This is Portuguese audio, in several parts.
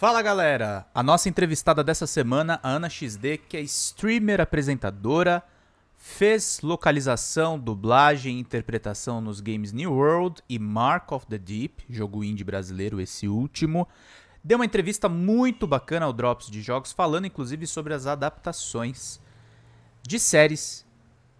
Fala galera! A nossa entrevistada dessa semana, a Ana XD, que é streamer apresentadora, fez localização, dublagem e interpretação nos games New World e Mark of the Deep, jogo indie brasileiro esse último. Deu uma entrevista muito bacana ao Drops de Jogos, falando inclusive sobre as adaptações de séries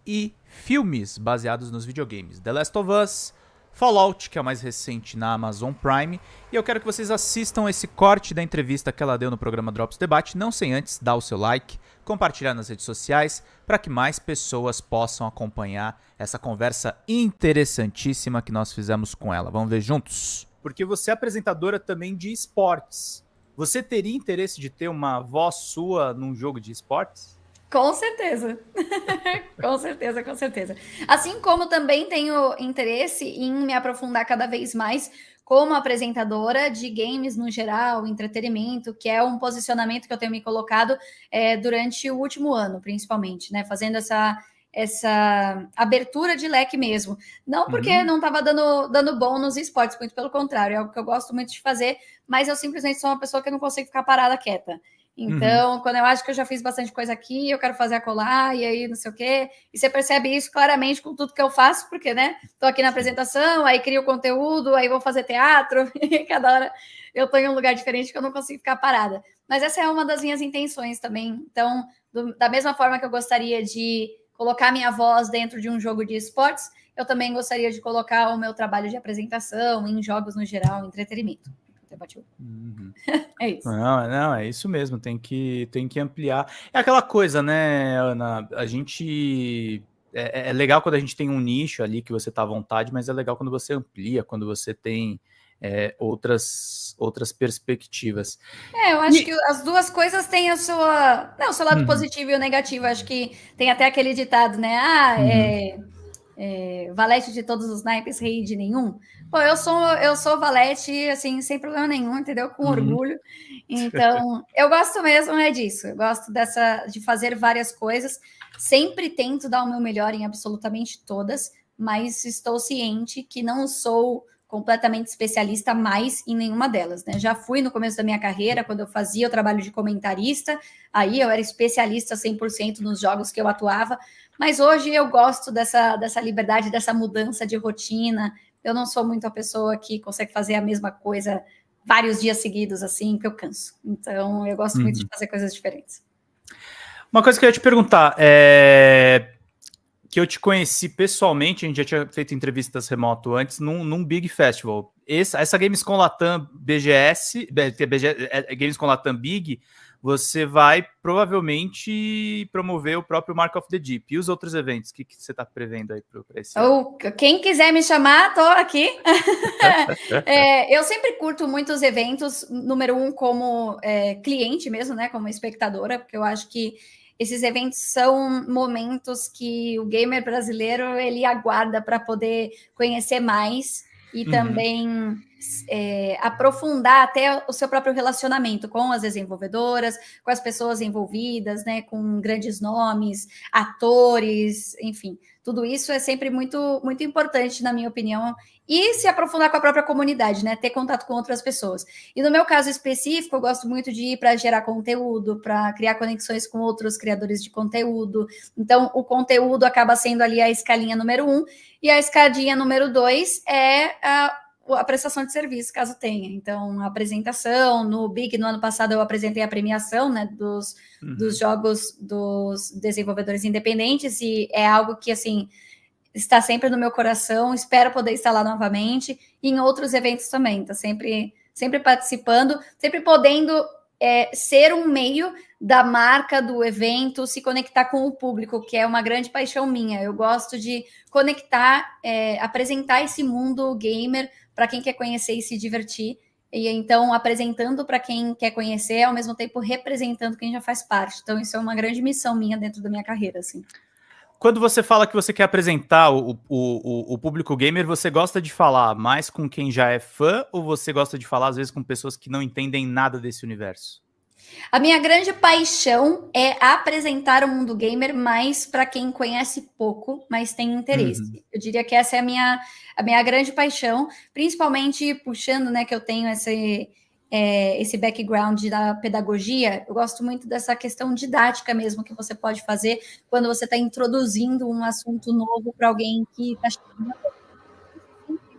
e filmes baseados nos videogames. The Last of Us, Fallout, que é o mais recente na Amazon Prime. E eu quero que vocês assistam esse corte da entrevista que ela deu no programa Drops Debate, não sem antes dar o seu like, compartilhar nas redes sociais, para que mais pessoas possam acompanhar essa conversa interessantíssima que nós fizemos com ela. Vamos ver juntos? Porque você é apresentadora também de esportes. Você teria interesse de ter uma voz sua num jogo de esportes? Com certeza. com certeza, com certeza. Assim como também tenho interesse em me aprofundar cada vez mais como apresentadora de games no geral, entretenimento, que é um posicionamento que eu tenho me colocado é, durante o último ano, principalmente, né? Fazendo essa, essa abertura de leque mesmo. Não porque uhum. não estava dando, dando bom nos esportes, muito pelo contrário, é algo que eu gosto muito de fazer, mas eu simplesmente sou uma pessoa que não consegue ficar parada quieta. Uhum. Então, uhum. quando eu acho que eu já fiz bastante coisa aqui, eu quero fazer a colar, e aí não sei o quê. E você percebe isso claramente com tudo que eu faço, porque, né, tô aqui na apresentação, aí crio conteúdo, aí vou fazer teatro, e cada hora eu tô em um lugar diferente que eu não consigo ficar parada. Mas essa é uma das minhas intenções também. Então, do, da mesma forma que eu gostaria de colocar minha voz dentro de um jogo de esportes, eu também gostaria de colocar o meu trabalho de apresentação em jogos no geral, entretenimento até uhum. É isso. Não, não, é isso mesmo, tem que, tem que ampliar. É aquela coisa, né, Ana? A gente. É, é, é legal quando a gente tem um nicho ali que você está à vontade, mas é legal quando você amplia, quando você tem. É, outras, outras perspectivas. É, eu acho e... que as duas coisas têm a sua, não, o seu lado uhum. positivo e o negativo. Acho que tem até aquele ditado, né? Ah, é uhum. é é, valete de todos os naipes, rei de nenhum. Bom, eu sou eu sou valete, assim, sem problema nenhum, entendeu? Com uhum. orgulho. Então, eu gosto mesmo é disso. Eu gosto dessa de fazer várias coisas. Sempre tento dar o meu melhor em absolutamente todas, mas estou ciente que não sou completamente especialista mais em nenhuma delas, né? Já fui no começo da minha carreira, quando eu fazia o trabalho de comentarista, aí eu era especialista 100% nos jogos que eu atuava, mas hoje eu gosto dessa, dessa liberdade, dessa mudança de rotina. Eu não sou muito a pessoa que consegue fazer a mesma coisa vários dias seguidos, assim, que eu canso. Então, eu gosto uhum. muito de fazer coisas diferentes. Uma coisa que eu ia te perguntar é que eu te conheci pessoalmente, a gente já tinha feito entrevistas remoto antes, num, num Big Festival. Essa, essa Gamescom Latam BGS, BGS, é é, é Gamescom Latam Big, você vai provavelmente promover o próprio Mark of the Deep. E os outros eventos? O que, que você está prevendo aí para esse Ou Quem quiser me chamar, estou aqui. é, eu sempre curto muitos eventos, número um, como é, cliente mesmo, né? Como espectadora, porque eu acho que esses eventos são momentos que o gamer brasileiro ele aguarda para poder conhecer mais e uhum. também é, aprofundar até o seu próprio relacionamento com as desenvolvedoras, com as pessoas envolvidas, né, com grandes nomes, atores, enfim, tudo isso é sempre muito, muito importante, na minha opinião, e se aprofundar com a própria comunidade, né? Ter contato com outras pessoas. E no meu caso específico, eu gosto muito de ir para gerar conteúdo, para criar conexões com outros criadores de conteúdo. Então, o conteúdo acaba sendo ali a escalinha número um, e a escadinha número dois é a a prestação de serviço, caso tenha. Então, a apresentação, no BIC, no ano passado, eu apresentei a premiação né, dos, uhum. dos jogos dos desenvolvedores independentes, e é algo que, assim, está sempre no meu coração, espero poder estar lá novamente, e em outros eventos também, tá sempre, sempre participando, sempre podendo é, ser um meio da marca, do evento, se conectar com o público, que é uma grande paixão minha. Eu gosto de conectar, é, apresentar esse mundo gamer para quem quer conhecer e se divertir. E então apresentando para quem quer conhecer, ao mesmo tempo representando quem já faz parte. Então isso é uma grande missão minha dentro da minha carreira, assim. Quando você fala que você quer apresentar o, o, o público gamer, você gosta de falar mais com quem já é fã ou você gosta de falar às vezes com pessoas que não entendem nada desse universo? A minha grande paixão é apresentar o mundo gamer mais para quem conhece pouco, mas tem interesse. Uhum. Eu diria que essa é a minha, a minha grande paixão, principalmente puxando, né, que eu tenho esse, é, esse background da pedagogia. Eu gosto muito dessa questão didática mesmo que você pode fazer quando você está introduzindo um assunto novo para alguém que está chegando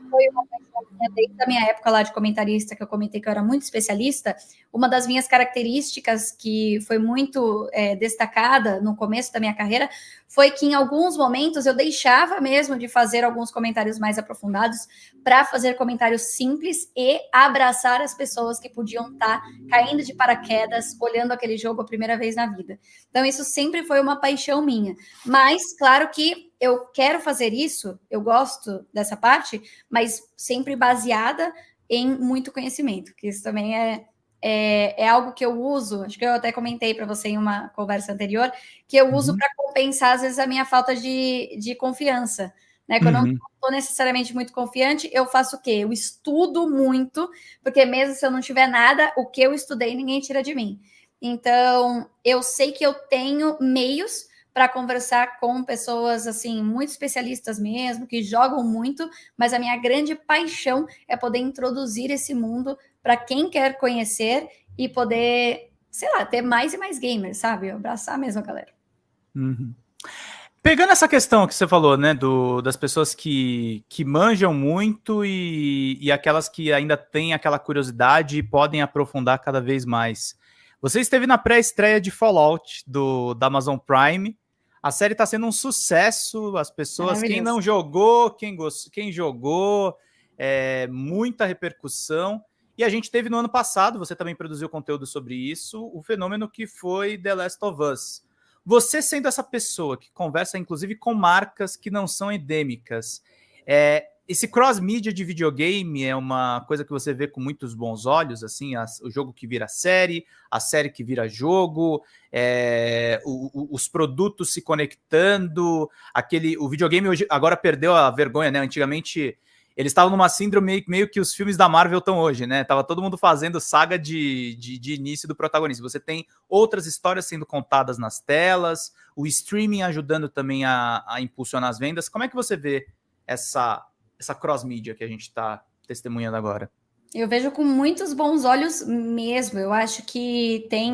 foi uma coisa desde a minha época lá de comentarista, que eu comentei que eu era muito especialista, uma das minhas características que foi muito é, destacada no começo da minha carreira foi que em alguns momentos eu deixava mesmo de fazer alguns comentários mais aprofundados para fazer comentários simples e abraçar as pessoas que podiam estar tá caindo de paraquedas, olhando aquele jogo a primeira vez na vida. Então, isso sempre foi uma paixão minha. Mas, claro que eu quero fazer isso, eu gosto dessa parte, mas sempre baseada em muito conhecimento, que isso também é é, é, algo que eu uso, acho que eu até comentei para você em uma conversa anterior, que eu uhum. uso para compensar, às vezes, a minha falta de, de confiança. Né? Quando uhum. eu não estou uhum. necessariamente muito confiante, eu faço o quê? Eu estudo muito, porque mesmo se eu não tiver nada, o que eu estudei ninguém tira de mim. Então, eu sei que eu tenho meios para conversar com pessoas assim muito especialistas mesmo, que jogam muito, mas a minha grande paixão é poder introduzir esse mundo para quem quer conhecer e poder, sei lá, ter mais e mais gamers, sabe? Abraçar mesmo a galera. Uhum. Pegando essa questão que você falou, né, do, das pessoas que, que manjam muito e, e aquelas que ainda têm aquela curiosidade e podem aprofundar cada vez mais. Você esteve na pré-estreia de Fallout do, da Amazon Prime. A série está sendo um sucesso. As pessoas, é, quem não jogou, quem, quem jogou, é, muita repercussão. E a gente teve no ano passado, você também produziu conteúdo sobre isso, o fenômeno que foi The Last of Us. Você sendo essa pessoa que conversa, inclusive, com marcas que não são endêmicas, é, esse cross-mídia de videogame é uma coisa que você vê com muitos bons olhos, assim, a, o jogo que vira série, a série que vira jogo, é, o, o, os produtos se conectando, aquele, o videogame hoje, agora perdeu a vergonha, né? Antigamente eles estavam numa síndrome meio, meio, que os filmes da Marvel estão hoje, né? Tava todo mundo fazendo saga de, de, de início do protagonista. Você tem outras histórias sendo contadas nas telas, o streaming ajudando também a, a impulsionar as vendas. Como é que você vê essa essa cross-mídia que a gente está testemunhando agora? Eu vejo com muitos bons olhos mesmo. Eu acho que tem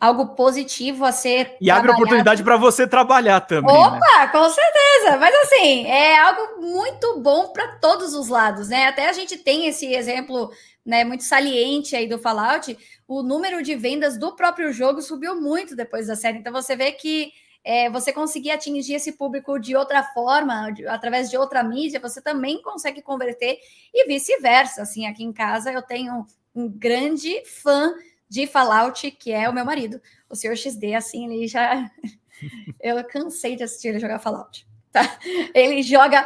algo positivo a ser. E abre oportunidade para você trabalhar também. Né? Opa, né? com certeza. Mas assim, é algo muito bom para todos os lados, né? Até a gente tem esse exemplo né, muito saliente aí do Fallout. O número de vendas do próprio jogo subiu muito depois da série. Então você vê que é, você conseguir atingir esse público de outra forma, de, através de outra mídia, você também consegue converter e vice-versa. Assim, aqui em casa eu tenho um grande fã de Fallout, que é o meu marido. O senhor XD, assim, ele já. eu cansei de assistir ele jogar Fallout. Tá? Ele joga.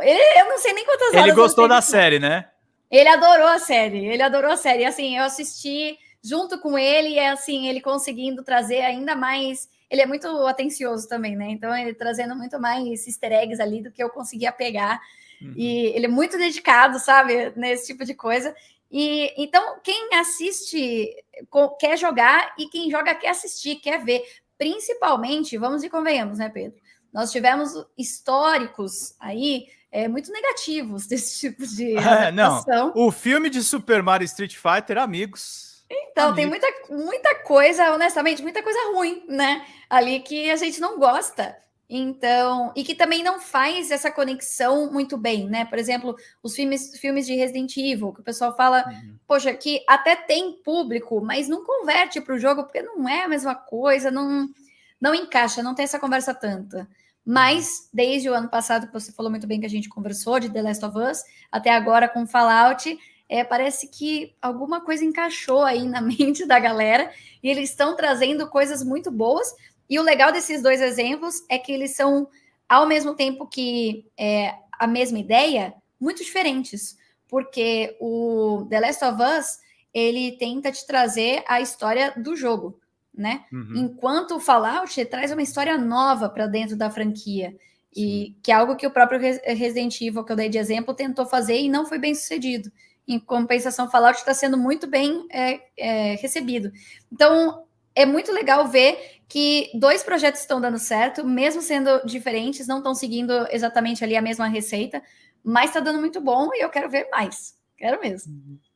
eu não sei nem quantas horas. Ele gostou da série, né? Ele adorou a série, ele adorou a série. Assim, eu assisti junto com ele, e assim, ele conseguindo trazer ainda mais ele é muito atencioso também, né? Então, ele trazendo muito mais easter eggs ali do que eu conseguia pegar. Uhum. E ele é muito dedicado, sabe, nesse tipo de coisa. E então, quem assiste quer jogar e quem joga quer assistir, quer ver. Principalmente, vamos e convenhamos, né, Pedro? Nós tivemos históricos aí é, muito negativos desse tipo de adaptação. É, não. O filme de Super Mario Street Fighter, amigos, então, tem muita, muita coisa, honestamente, muita coisa ruim, né? Ali que a gente não gosta. Então, e que também não faz essa conexão muito bem, né? Por exemplo, os filmes, filmes de Resident Evil, que o pessoal fala, uhum. poxa, que até tem público, mas não converte para o jogo, porque não é a mesma coisa, não, não encaixa, não tem essa conversa tanta. Mas uhum. desde o ano passado, que você falou muito bem que a gente conversou de The Last of Us, até agora com Fallout, é, parece que alguma coisa encaixou aí na mente da galera e eles estão trazendo coisas muito boas. E o legal desses dois exemplos é que eles são, ao mesmo tempo que é, a mesma ideia, muito diferentes, porque o The Last of Us ele tenta te trazer a história do jogo, né? Uhum. Enquanto o Fallout traz uma história nova para dentro da franquia. E Sim. que é algo que o próprio Resident Evil, que eu dei de exemplo, tentou fazer e não foi bem sucedido. Em compensação, Fallout está sendo muito bem é, é, recebido. Então, é muito legal ver que dois projetos estão dando certo, mesmo sendo diferentes, não estão seguindo exatamente ali a mesma receita, mas está dando muito bom e eu quero ver mais. Quero mesmo. Uhum.